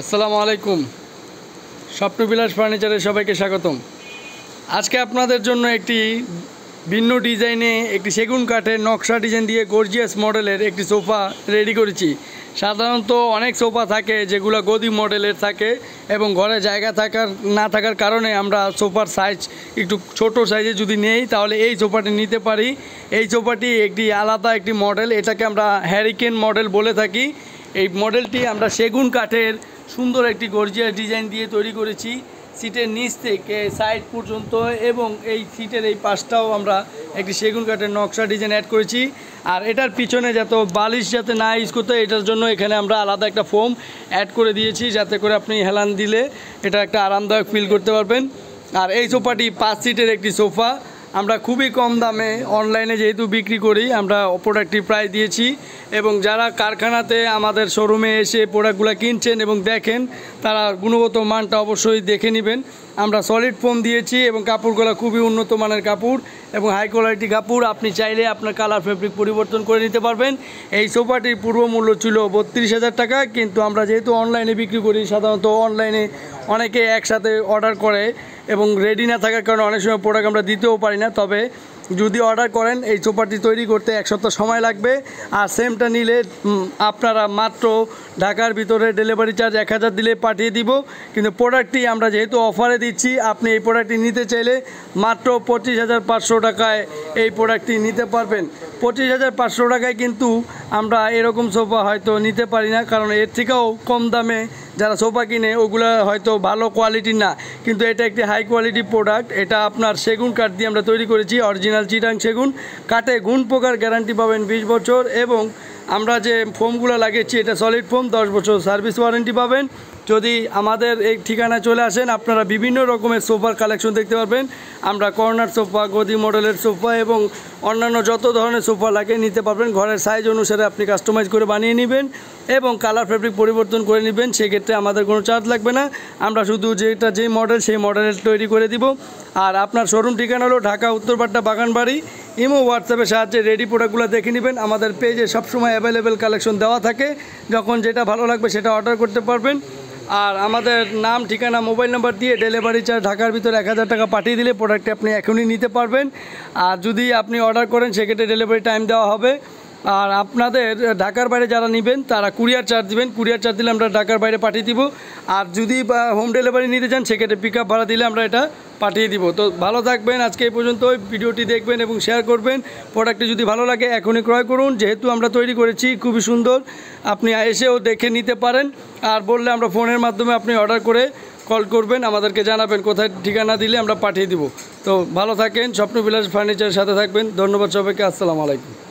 আসসালামু আলাইকুম বিলাস ফার্নিচারে সবাইকে স্বাগতম আজকে আপনাদের জন্য একটি ভিন্ন ডিজাইনে একটি সেগুন কাঠের নকশা ডিজাইন দিয়ে গর্জিয়াস মডেলের একটি সোফা রেডি করেছি সাধারণত অনেক সোফা থাকে যেগুলো গদি মডেলের থাকে এবং ঘরে জায়গা থাকার না থাকার কারণে আমরা সোফার সাইজ একটু ছোট সাইজে যদি নেই তাহলে এই সোফাটি নিতে পারি এই সোফাটি একটি আলাদা একটি মডেল এটাকে আমরা হ্যারিকেন মডেল বলে থাকি এই মডেলটি আমরা সেগুন কাঠের সুন্দর একটি গর্জিয়া ডিজাইন দিয়ে তৈরি করেছি সিটের নিচ থেকে সাইড পর্যন্ত এবং এই সিটের এই পাশটাও আমরা একটি সেগুন কাঠের নকশা ডিজাইন অ্যাড করেছি আর এটার পিছনে যাতে বালিশ যাতে না ইউজ করতে এটার জন্য এখানে আমরা আলাদা একটা ফোম অ্যাড করে দিয়েছি যাতে করে আপনি হেলান দিলে এটা একটা আরামদায়ক ফিল করতে পারবেন আর এই সোফাটি পাঁচ সিটের একটি সোফা আমরা খুবই কম দামে অনলাইনে যেহেতু বিক্রি করি আমরা প্রোডাক্টটি প্রায় দিয়েছি এবং যারা কারখানাতে আমাদের শোরুমে এসে প্রোডাক্টগুলো কিনছেন এবং দেখেন তারা গুণগত মানটা অবশ্যই দেখে নেবেন আমরা সলিড ফোম দিয়েছি এবং কাপড়গুলো খুবই উন্নত মানের কাপড় এবং হাই কোয়ালিটি কাপড় আপনি চাইলে আপনার কালার ফেব্রিক পরিবর্তন করে নিতে পারবেন এই সোফাটির পূর্ব মূল্য ছিল বত্রিশ হাজার টাকা কিন্তু আমরা যেহেতু অনলাইনে বিক্রি করি সাধারণত অনলাইনে অনেকে একসাথে অর্ডার করে এবং রেডি না থাকার কারণে অনেক সময় প্রোডাক্ট আমরা দিতেও পারি না তবে যদি অর্ডার করেন এই চোপারটি তৈরি করতে এক সপ্তাহ সময় লাগবে আর সেমটা নিলে আপনারা মাত্র ঢাকার ভিতরে ডেলিভারি চার্জ এক হাজার দিলে পাঠিয়ে দিব কিন্তু প্রোডাক্টটি আমরা যেহেতু অফারে দিচ্ছি আপনি এই প্রোডাক্টটি নিতে চাইলে মাত্র পঁচিশ হাজার পাঁচশো টাকায় এই প্রোডাক্টটি নিতে পারবেন পঁচিশ হাজার পাঁচশো টাকায় কিন্তু আমরা এরকম সোফা হয়তো নিতে পারি না কারণ এর থেকেও কম দামে যারা সোফা কিনে ওগুলো হয়তো ভালো কোয়ালিটির না কিন্তু এটা একটি হাই কোয়ালিটি প্রোডাক্ট এটা আপনার সেগুন কাঠ দিয়ে আমরা তৈরি করেছি অরিজিনাল চিটাং সেগুন কাঠে গুণ প্রকার গ্যারান্টি পাবেন বিশ বছর এবং আমরা যে ফোমগুলো লাগিয়েছি এটা সলিড ফোম দশ বছর সার্ভিস ওয়ারেন্টি পাবেন যদি আমাদের এই ঠিকানায় চলে আসেন আপনারা বিভিন্ন রকমের সোফার কালেকশন দেখতে পারবেন আমরা কর্নার সোফা গদি মডেলের সোফা এবং অন্যান্য যত ধরনের সোফা লাগে নিতে পারবেন ঘরের সাইজ অনুসারে আপনি কাস্টমাইজ করে বানিয়ে নেবেন এবং কালার ফেব্রিক পরিবর্তন করে নেবেন সেক্ষেত্রে আমাদের কোনো চার্জ লাগবে না আমরা শুধু যেটা যেই মডেল সেই মডেলের তৈরি করে দিব আর আপনার শোরুম ঠিকানা হলো ঢাকা উত্তরপাড্ডা বাগানবাড়ি ইমো হোয়াটসঅ্যাপের সাহায্যে রেডি প্রোডাক্টগুলো দেখে নেবেন আমাদের পেজে সবসময় অ্যাভেলেবেল কালেকশন দেওয়া থাকে যখন যেটা ভালো লাগবে সেটা অর্ডার করতে পারবেন আর আমাদের নাম ঠিকানা মোবাইল নাম্বার দিয়ে ডেলিভারি চার্জ ঢাকার ভিতরে এক হাজার টাকা পাঠিয়ে দিলে প্রোডাক্টটি আপনি এখনই নিতে পারবেন আর যদি আপনি অর্ডার করেন সেক্ষেত্রে ডেলিভারি টাইম দেওয়া হবে আর আপনাদের ঢাকার বাইরে যারা নেবেন তারা কুরিয়ার চার্জ দিবেন কুরিয়ার চার্জ দিলে আমরা ঢাকার বাইরে পাঠিয়ে দিব আর যদি হোম ডেলিভারি নিতে চান সেক্ষেত্রে পিক আপ ভাড়া দিলে আমরা এটা পাঠিয়ে দিব তো ভালো থাকবেন আজকে এই পর্যন্ত ভিডিওটি দেখবেন এবং শেয়ার করবেন প্রোডাক্টটি যদি ভালো লাগে এখনই ক্রয় করুন যেহেতু আমরা তৈরি করেছি খুবই সুন্দর আপনি এসেও দেখে নিতে পারেন আর বললে আমরা ফোনের মাধ্যমে আপনি অর্ডার করে কল করবেন আমাদেরকে জানাবেন কোথায় ঠিকানা দিলে আমরা পাঠিয়ে দিব তো ভালো থাকেন স্বপ্নবিলাস ফার্নিচারের সাথে থাকবেন ধন্যবাদ সবাইকে আসসালামু আলাইকুম